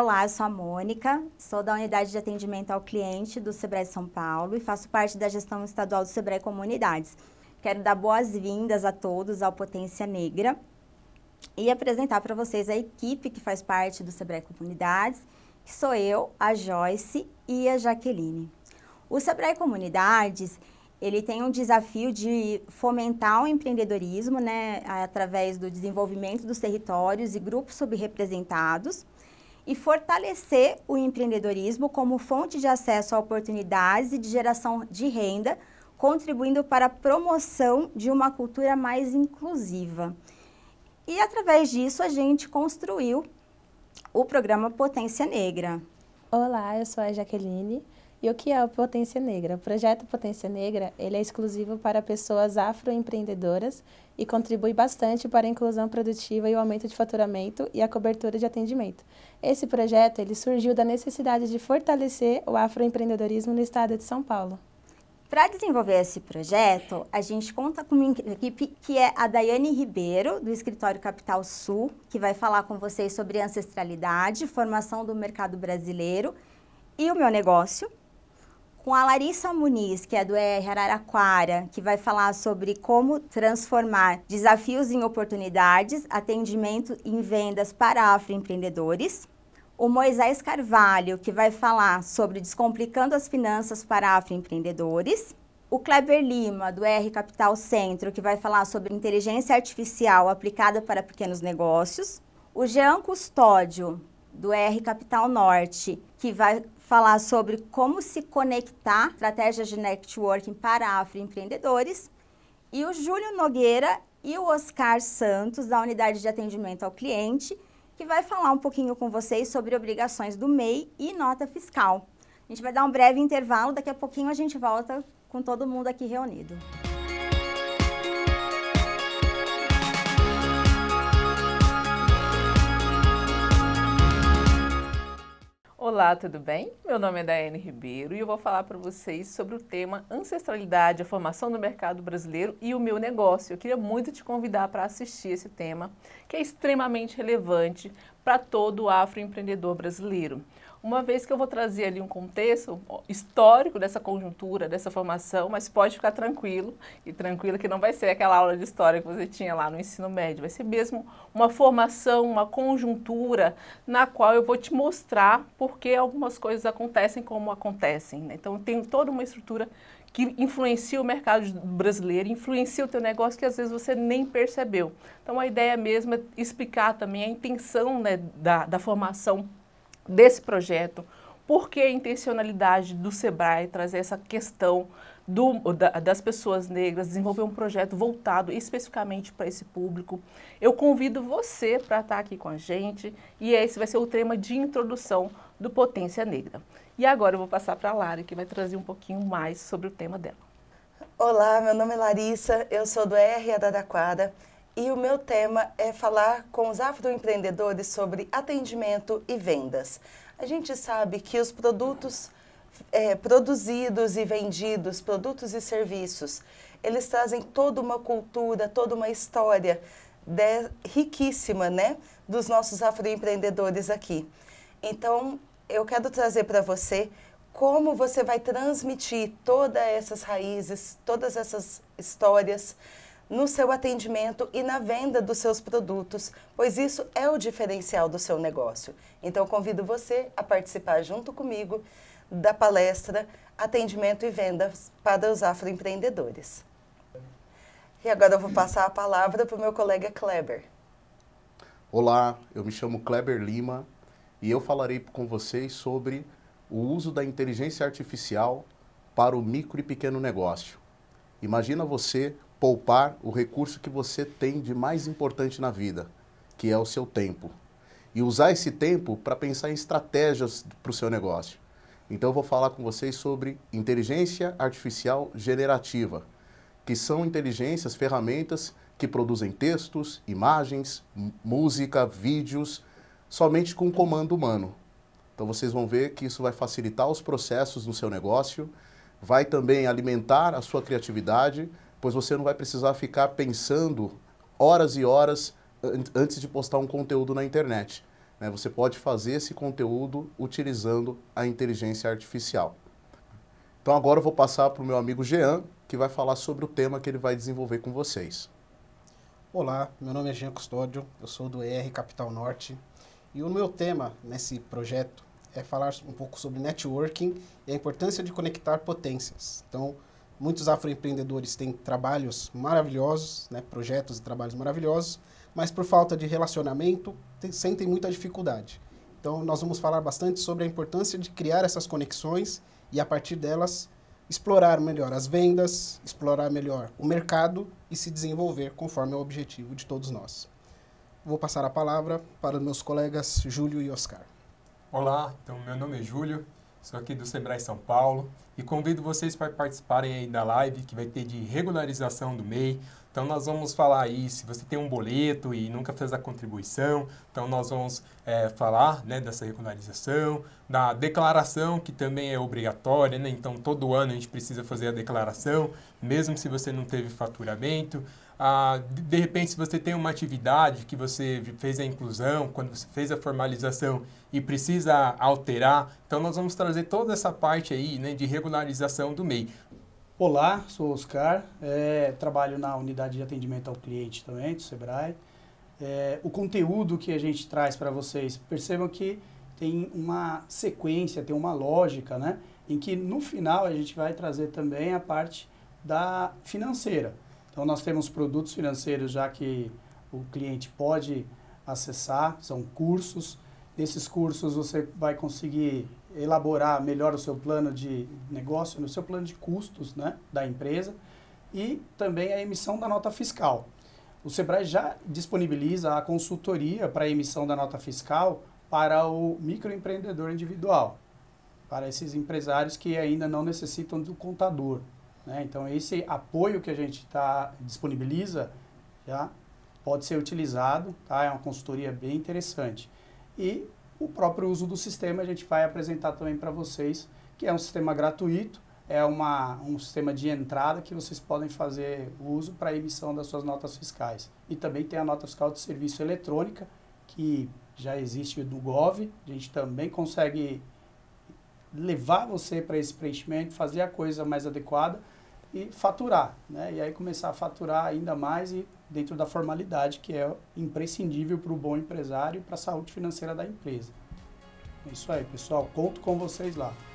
Olá, eu sou a Mônica, sou da Unidade de Atendimento ao Cliente do Sebrae São Paulo e faço parte da gestão estadual do Sebrae Comunidades. Quero dar boas-vindas a todos ao Potência Negra e apresentar para vocês a equipe que faz parte do Sebrae Comunidades, que sou eu, a Joyce e a Jaqueline. O Sebrae Comunidades, ele tem um desafio de fomentar o empreendedorismo, né, através do desenvolvimento dos territórios e grupos subrepresentados, e fortalecer o empreendedorismo como fonte de acesso a oportunidades e de geração de renda, contribuindo para a promoção de uma cultura mais inclusiva. E através disso a gente construiu o programa Potência Negra. Olá, eu sou a Jaqueline. E o que é o Potência Negra? O projeto Potência Negra ele é exclusivo para pessoas afroempreendedoras e contribui bastante para a inclusão produtiva e o aumento de faturamento e a cobertura de atendimento. Esse projeto ele surgiu da necessidade de fortalecer o afroempreendedorismo no estado de São Paulo. Para desenvolver esse projeto, a gente conta com uma equipe que é a Daiane Ribeiro, do Escritório Capital Sul, que vai falar com vocês sobre ancestralidade, formação do mercado brasileiro e o meu negócio com a Larissa Muniz, que é do ER Araraquara, que vai falar sobre como transformar desafios em oportunidades, atendimento em vendas para afroempreendedores. O Moisés Carvalho, que vai falar sobre descomplicando as finanças para afroempreendedores. O Kleber Lima, do R Capital Centro, que vai falar sobre inteligência artificial aplicada para pequenos negócios. O Jean Custódio, do R Capital Norte, que vai falar sobre como se conectar estratégias de networking para afroempreendedores. E o Júlio Nogueira e o Oscar Santos, da unidade de atendimento ao cliente, que vai falar um pouquinho com vocês sobre obrigações do MEI e nota fiscal. A gente vai dar um breve intervalo, daqui a pouquinho a gente volta com todo mundo aqui reunido. Olá, tudo bem? Meu nome é Daiane Ribeiro e eu vou falar para vocês sobre o tema ancestralidade, a formação do mercado brasileiro e o meu negócio. Eu queria muito te convidar para assistir esse tema, que é extremamente relevante para todo o afroempreendedor brasileiro uma vez que eu vou trazer ali um contexto histórico dessa conjuntura, dessa formação, mas pode ficar tranquilo e tranquila que não vai ser aquela aula de história que você tinha lá no ensino médio, vai ser mesmo uma formação, uma conjuntura na qual eu vou te mostrar por que algumas coisas acontecem como acontecem. Né? Então, tem toda uma estrutura que influencia o mercado brasileiro, influencia o teu negócio que às vezes você nem percebeu. Então, a ideia mesmo é explicar também a intenção né, da, da formação desse projeto, por que a intencionalidade do SEBRAE trazer essa questão do, da, das pessoas negras, desenvolver um projeto voltado especificamente para esse público. Eu convido você para estar tá aqui com a gente e esse vai ser o tema de introdução do Potência Negra. E agora eu vou passar para a Lara, que vai trazer um pouquinho mais sobre o tema dela. Olá, meu nome é Larissa, eu sou do RA da e o meu tema é falar com os afroempreendedores sobre atendimento e vendas. A gente sabe que os produtos é, produzidos e vendidos, produtos e serviços, eles trazem toda uma cultura, toda uma história de, riquíssima, né, dos nossos afroempreendedores aqui. Então, eu quero trazer para você como você vai transmitir todas essas raízes, todas essas histórias no seu atendimento e na venda dos seus produtos, pois isso é o diferencial do seu negócio. Então convido você a participar junto comigo da palestra Atendimento e Vendas para os Afroempreendedores. E agora eu vou passar a palavra para o meu colega Kleber. Olá, eu me chamo Kleber Lima e eu falarei com vocês sobre o uso da inteligência artificial para o micro e pequeno negócio. Imagina você poupar o recurso que você tem de mais importante na vida, que é o seu tempo. E usar esse tempo para pensar em estratégias para o seu negócio. Então, eu vou falar com vocês sobre inteligência artificial generativa, que são inteligências, ferramentas que produzem textos, imagens, música, vídeos, somente com comando humano. Então, vocês vão ver que isso vai facilitar os processos no seu negócio, vai também alimentar a sua criatividade pois você não vai precisar ficar pensando horas e horas antes de postar um conteúdo na internet. Né? Você pode fazer esse conteúdo utilizando a inteligência artificial. Então agora eu vou passar para o meu amigo Jean, que vai falar sobre o tema que ele vai desenvolver com vocês. Olá, meu nome é Jean Custódio, eu sou do ER Capital Norte e o meu tema nesse projeto é falar um pouco sobre networking e a importância de conectar potências. Então, Muitos afroempreendedores têm trabalhos maravilhosos, né, projetos e trabalhos maravilhosos, mas por falta de relacionamento tem, sentem muita dificuldade. Então, nós vamos falar bastante sobre a importância de criar essas conexões e, a partir delas, explorar melhor as vendas, explorar melhor o mercado e se desenvolver conforme é o objetivo de todos nós. Vou passar a palavra para meus colegas Júlio e Oscar. Olá, então meu nome é Júlio, sou aqui do Sebrae São Paulo e convido vocês para participarem aí da live que vai ter de regularização do MEI. Então nós vamos falar aí se você tem um boleto e nunca fez a contribuição, então nós vamos é, falar né, dessa regularização, da declaração que também é obrigatória, né? então todo ano a gente precisa fazer a declaração, mesmo se você não teve faturamento, ah, de repente, se você tem uma atividade que você fez a inclusão, quando você fez a formalização e precisa alterar, então nós vamos trazer toda essa parte aí né, de regularização do MEI. Olá, sou Oscar, é, trabalho na unidade de atendimento ao cliente também do Sebrae. É, o conteúdo que a gente traz para vocês, percebam que tem uma sequência, tem uma lógica, né? Em que no final a gente vai trazer também a parte da financeira. Então, nós temos produtos financeiros já que o cliente pode acessar, são cursos. Nesses cursos, você vai conseguir elaborar melhor o seu plano de negócio, no seu plano de custos né, da empresa e também a emissão da nota fiscal. O Sebrae já disponibiliza a consultoria para a emissão da nota fiscal para o microempreendedor individual, para esses empresários que ainda não necessitam do contador, né? Então, esse apoio que a gente tá, disponibiliza já pode ser utilizado, tá? é uma consultoria bem interessante. E o próprio uso do sistema a gente vai apresentar também para vocês, que é um sistema gratuito, é uma, um sistema de entrada que vocês podem fazer uso para emissão das suas notas fiscais. E também tem a nota fiscal de serviço eletrônica, que já existe do GOV, a gente também consegue levar você para esse preenchimento, fazer a coisa mais adequada e faturar, né? E aí começar a faturar ainda mais e dentro da formalidade que é imprescindível para o bom empresário e para a saúde financeira da empresa. É isso aí, pessoal. Conto com vocês lá.